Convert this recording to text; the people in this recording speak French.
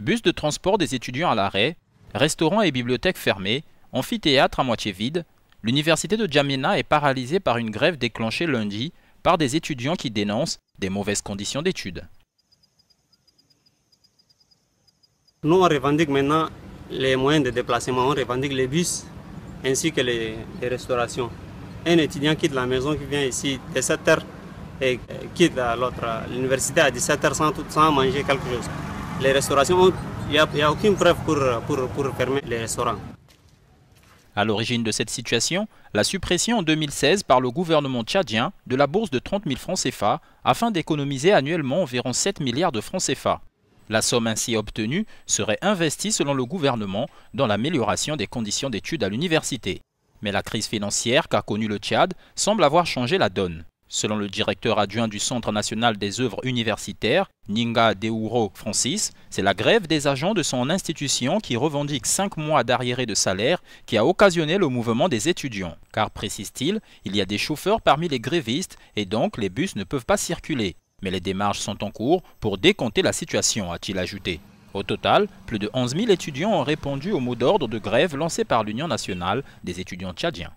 bus de transport des étudiants à l'arrêt, restaurants et bibliothèques fermés, amphithéâtre à moitié vide, l'université de Djamena est paralysée par une grève déclenchée lundi par des étudiants qui dénoncent des mauvaises conditions d'études. Nous, on revendique maintenant les moyens de déplacement, on revendique les bus ainsi que les, restaurations. Un étudiant quitte la maison qui vient ici de 7h et quitte l'autre l'université à 17h sans, sans manger quelque chose les restaurations, il n'y a, aucune preuve pour, fermer les restaurants. À l'origine de cette situation, la suppression en 2016 par le gouvernement tchadien de la bourse de 30 000 francs CFA afin d'économiser annuellement environ 7 milliards de francs CFA. La somme ainsi obtenue serait investie selon le gouvernement dans l'amélioration des conditions d'études à l'université. Mais la crise financière qu'a connue le Tchad semble avoir changé la donne. Selon le directeur adjoint du Centre national des œuvres universitaires, Ninga Deuro Francis, c'est la grève des agents de son institution qui revendique 5 mois d'arriérés de salaire qui a occasionné le mouvement des étudiants. Car, précise-t-il, il y a des chauffeurs parmi les grévistes et donc les bus ne peuvent pas circuler. Mais les démarches sont en cours pour décompter la situation, a-t-il ajouté. Au total, plus de 11 000 étudiants ont répondu au mot d'ordre de grève lancé par l'Union nationale des étudiants tchadiens.